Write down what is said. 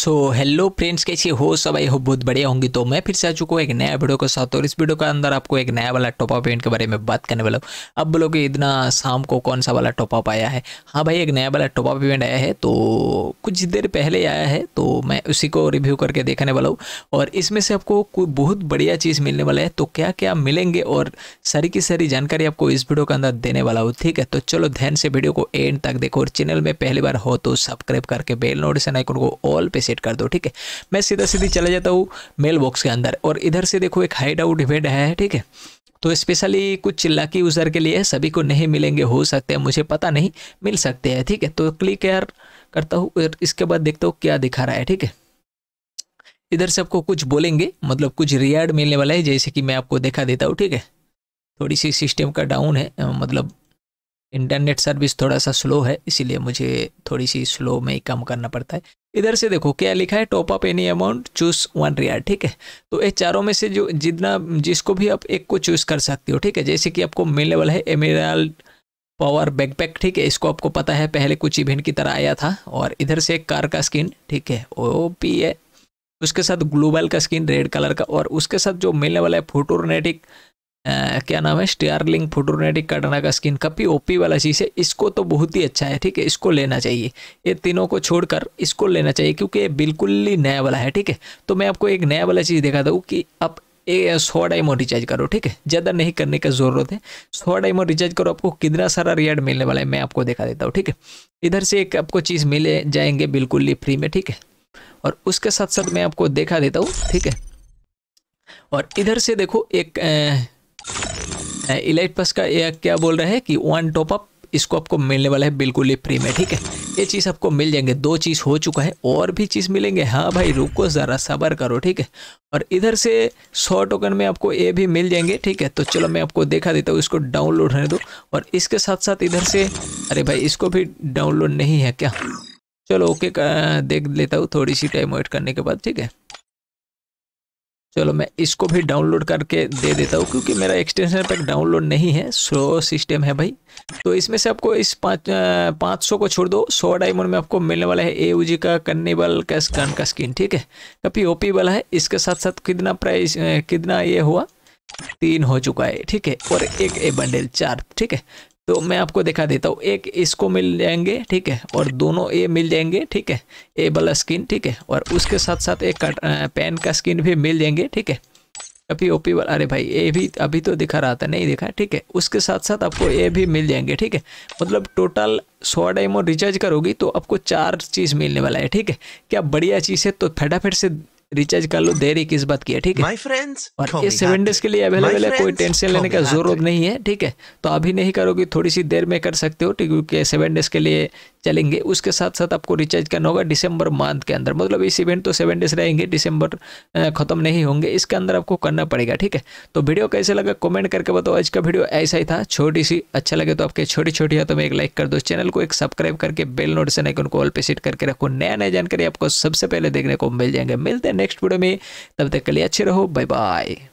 so hello friends कैसे हो सब आई हो बहुत बढ़िया होंगी तो मैं फिर से आ चुका हूँ एक नया वीडियो के साथ और इस वीडियो के अंदर आपको एक नया वाला टॉप अप इवेंट के बारे में बात करने वाला हूँ अब बोलोगे इतना शाम को कौन सा वाला टॉप अप आया है हाँ भाई एक नया वाला टॉप अप इवेंट आया है तो कुछ देर पहले आया है तो मैं उसी को रिव्यू करके देखने वाला हूँ और इसमें से आपको कोई बहुत बढ़िया चीज़ मिलने वाला है तो क्या क्या मिलेंगे और सारी की सारी जानकारी आपको इस वीडियो के अंदर देने वाला हूँ ठीक है तो चलो ध्यान से वीडियो को एंड तक देखो और चैनल में पहली बार हो तो सब्सक्राइब करके बेल नोटिफिकेशन आइकन को ऑल पे सेट कर दो ठीक है मैं सीधा सीधी चला जाता हूँ मेल बॉक्स के अंदर और इधर से देखो एक हाइड आउट इवेंट है ठीक है तो स्पेशली कुछ चिल्लाकी यूज़र के लिए सभी को नहीं मिलेंगे हो सकते हैं मुझे पता नहीं मिल सकते हैं ठीक है तो क्लिक यार करता हूँ इसके बाद देखता हूँ क्या दिखा रहा है ठीक है इधर से आपको कुछ बोलेंगे मतलब कुछ रियार्ड मिलने वाला है जैसे कि मैं आपको देखा देता हूँ ठीक है थोड़ी सी सिस्टम का डाउन है मतलब इंटरनेट सर्विस थोड़ा सा स्लो है इसीलिए मुझे थोड़ी सी स्लो में ही काम करना पड़ता है इधर से देखो क्या लिखा है top up any amount choose one riyal ठीक है तो ये चारों में से जो जितना जिसको भी आप एक को चूज कर सकते हो ठीक है जैसे कि आपको मिलने लेवल है एमिराल पावर बैकपैक ठीक है इसको आपको पता है पहले कुछ इवेंट की तरह आया था और इधर से एक कार का स्किन ठीक है ओ पी है उसके साथ ग्लोबल का स्किन रेड कलर का और उसके साथ जो मिलने लेवल है फोटोनेटिक क्या नाम है स्टेयरलिंग फोटोनेटिक कटना का स्किन कपी ओपी वाला चीज़ है इसको तो बहुत ही अच्छा है ठीक है इसको लेना चाहिए ये तीनों को छोड़कर इसको लेना चाहिए क्योंकि ये बिल्कुल ही नया वाला है ठीक है तो मैं आपको एक नया वाला चीज़ दिखा दूँ कि आप ए सौ डाइमो रिचार्ज करो ठीक है ज़्यादा नहीं करने की ज़रूरत है सौ डाइमो रिचार्ज करो आपको कितना सारा रियड मिलने वाला है मैं आपको दिखा देता हूँ ठीक है इधर से एक आपको चीज़ मिले जाएंगे बिल्कुल ही फ्री में ठीक है और उसके साथ साथ मैं आपको देखा देता हूँ ठीक है और इधर से देखो एक इलाइट पास का क्या बोल रहा है कि वन टॉपअप इसको आपको मिलने वाला है बिल्कुल ही फ्री में ठीक है ये चीज़ आपको मिल जाएंगे दो चीज़ हो चुका है और भी चीज़ मिलेंगे हाँ भाई रुको ज़रा सबर करो ठीक है और इधर से सौ टोकन में आपको ये भी मिल जाएंगे ठीक है तो चलो मैं आपको देखा देता हूँ इसको डाउनलोड होने दो और इसके साथ साथ इधर से अरे भाई इसको भी डाउनलोड नहीं है क्या चलो ओके देख लेता हूँ थोड़ी सी टाइम वेट करने के बाद ठीक है चलो मैं इसको भी डाउनलोड करके दे देता हूँ क्योंकि मेरा एक्सटेंशन पैक डाउनलोड नहीं है स्लो सिस्टम है भाई तो इसमें से आपको इस पाँच पाँच सौ को छोड़ दो सौ डायमंड में आपको मिलने वाला है ए जी का कन्नीबल का स्कन का स्किन ठीक है काफ़ी ओपी वाला है इसके साथ साथ कितना प्राइस कितना ये हुआ तीन हो चुका है ठीक है और एक ए बंडल चार ठीक है तो मैं आपको दिखा देता हूँ एक इसको मिल जाएंगे ठीक है और दोनों ए मिल जाएंगे ठीक है ए वाला स्किन ठीक है और उसके साथ साथ एक पेन का स्किन भी मिल जाएंगे ठीक है अभी ओपी वाला अरे भाई ए भी अभी तो दिखा रहा था नहीं दिखा ठीक है उसके साथ साथ आपको ए भी मिल जाएंगे ठीक है मतलब टोटल सौ डाइमो रिचार्ज करोगी तो आपको चार चीज़ मिलने वाला है ठीक है क्या बढ़िया चीज़ है तो फटाफट से रिचार्ज कर लो देरी किस बात की है ठीक है friends, और ये सेवन डेज के लिए अवेलेबल है कोई टेंशन लेने का जरूरत नहीं है ठीक है तो अभी नहीं करोगे थोड़ी सी देर में कर सकते हो ठीक है सेवन डेज के लिए चलेंगे उसके साथ साथ आपको रिचार्ज करना होगा दिसंबर मंथ के अंदर मतलब इस इवेंट तो सेवन डेज रहेंगे दिसंबर खत्म नहीं होंगे इसके अंदर आपको करना पड़ेगा ठीक है तो वीडियो कैसे लगा कमेंट करके बताओ आज का वीडियो ऐसा ही था छोटी सी अच्छा लगे तो आपके छोटी छोटी है तो मैं एक लाइक कर दो चैनल को एक सब्सक्राइब करके बेल नोटिसन आइकन को ऑल पे सेट करके रखो नया नया जानकारी आपको सबसे पहले देखने को मिल जाएंगे मिलते हैं नेक्स्ट वीडियो में तब तक के लिए अच्छे रहो बाय बाय